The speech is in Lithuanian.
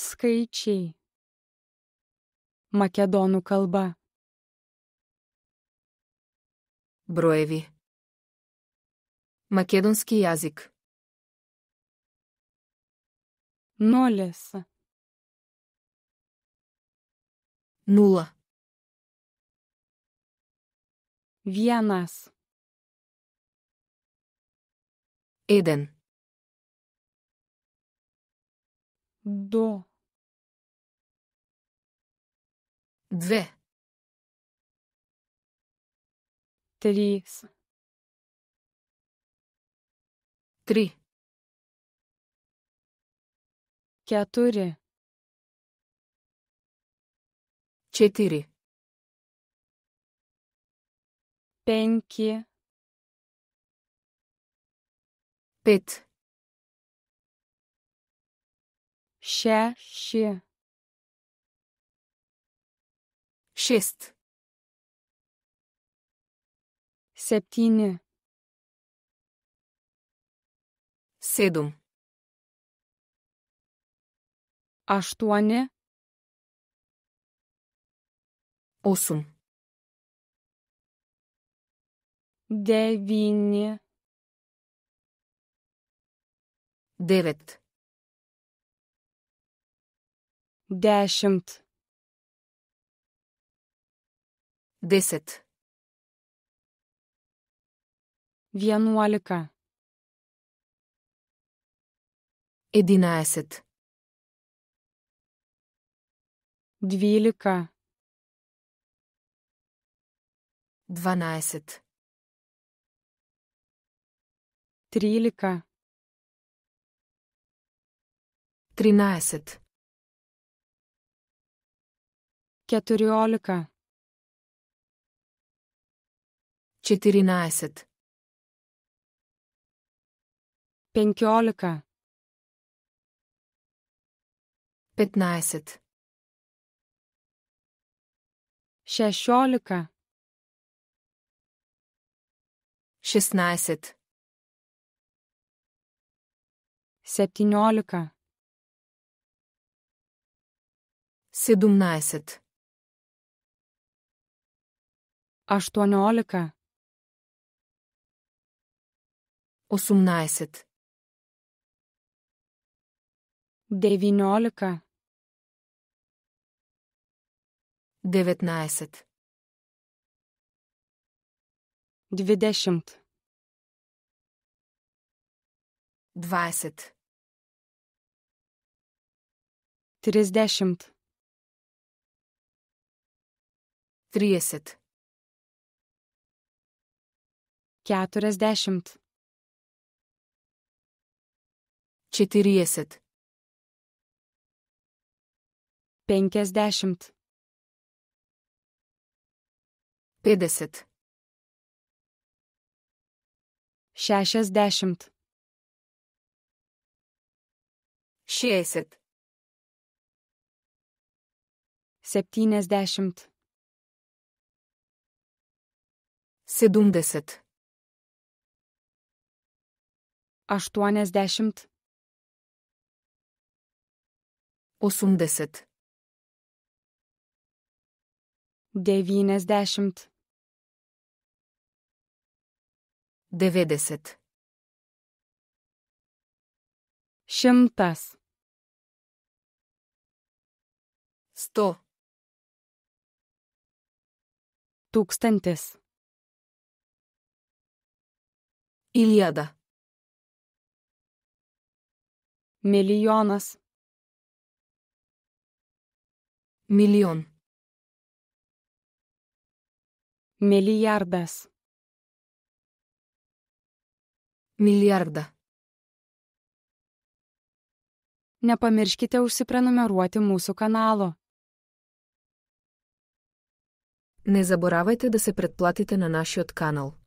скайчей. Македону колба. Броеви. Македонский язык. Нолес. Нула. Вянас. Еден. До. Две. Три. Три. Четыре. Четыре. Пенки. Пять. Шесть. Шест. Септіне. Седум. Аштуане. Осум. Девине. Девет. Дешемт. Deset. Vienuolika. Единайсет. Dvylika. Dvanajset. Trylika. Trinajset. Keturiolika. 14. 15. 15. 16. 16. 17. 17. 18. 18. 19. 19. 20. 20. 30. 30. 40. Četiriesit. Penkiasdešimt. Pėdesit. Šešiasdešimt. Šiesit. Septyniasdešimt. Sedumdesit. Aštuoniasdešimt. 80 90 90 Šimtas. Sto. Tūkstantis. Iliada. Milijonas. Миллион. Миллиардас. Milijardą. Nepamirškite užsiprenumeruoti mūsų kanalo. Не заборавайте да се предплатите на нашиот канал.